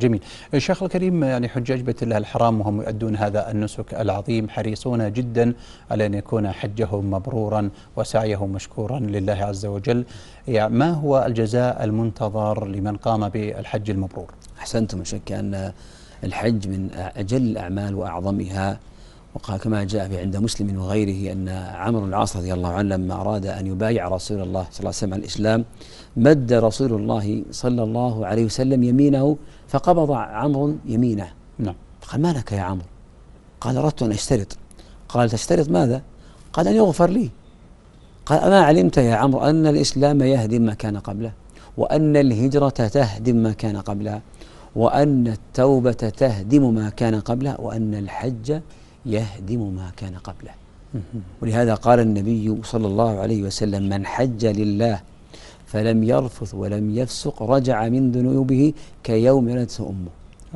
جميل شيخ الكريم يعني حجاج بيت الله الحرام وهم يؤدون هذا النسك العظيم حريصون جدا على أن يكون حجهم مبرورا وسعيهم مشكورا لله عز وجل يعني ما هو الجزاء المنتظر لمن قام بالحج المبرور أحسنتم شك أن الحج من أجل الأعمال وأعظمها وقال كما جاء في عند مسلم وغيره أن عمرو العاص رضي الله عنه لما أراد أن يبايع رسول الله صلى الله عليه وسلم على الإسلام مد رسول الله صلى الله عليه وسلم يمينه فقبض عمرو يمينه نعم قال ما لك يا عمرو قال أردت أن أشترط قال تشترط ماذا قال أن يغفر لي قال أما علمت يا عمرو أن الإسلام يهدم ما كان قبله وأن الهجرة تهدم ما كان قبلها وأن التوبة تهدم ما كان قبلها وأن الحج يهدم ما كان قبله ولهذا قال النبي صلى الله عليه وسلم من حج لله فلم يرفث ولم يفسق رجع من ذنوبه كيوم ولدته امه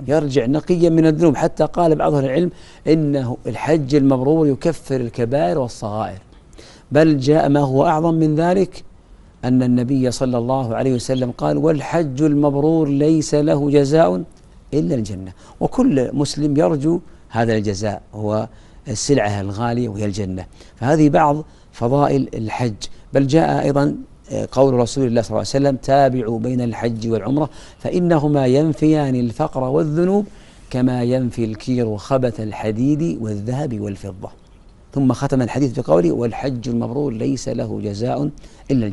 يرجع نقيا من الذنوب حتى قال بعض اهل العلم انه الحج المبرور يكفر الكبائر والصغائر بل جاء ما هو اعظم من ذلك ان النبي صلى الله عليه وسلم قال والحج المبرور ليس له جزاء الا الجنه وكل مسلم يرجو هذا الجزاء هو السلعة الغالية وهي الجنة فهذه بعض فضائل الحج بل جاء أيضا آه، قول رسول الله صلى الله عليه وسلم تابعوا بين الحج والعمرة فإنهما ينفيان الفقر والذنوب كما ينفي الكير خبث الحديد والذهب والفضة ثم ختم الحديث بقوله والحج المبرور ليس له جزاء إلا الجنة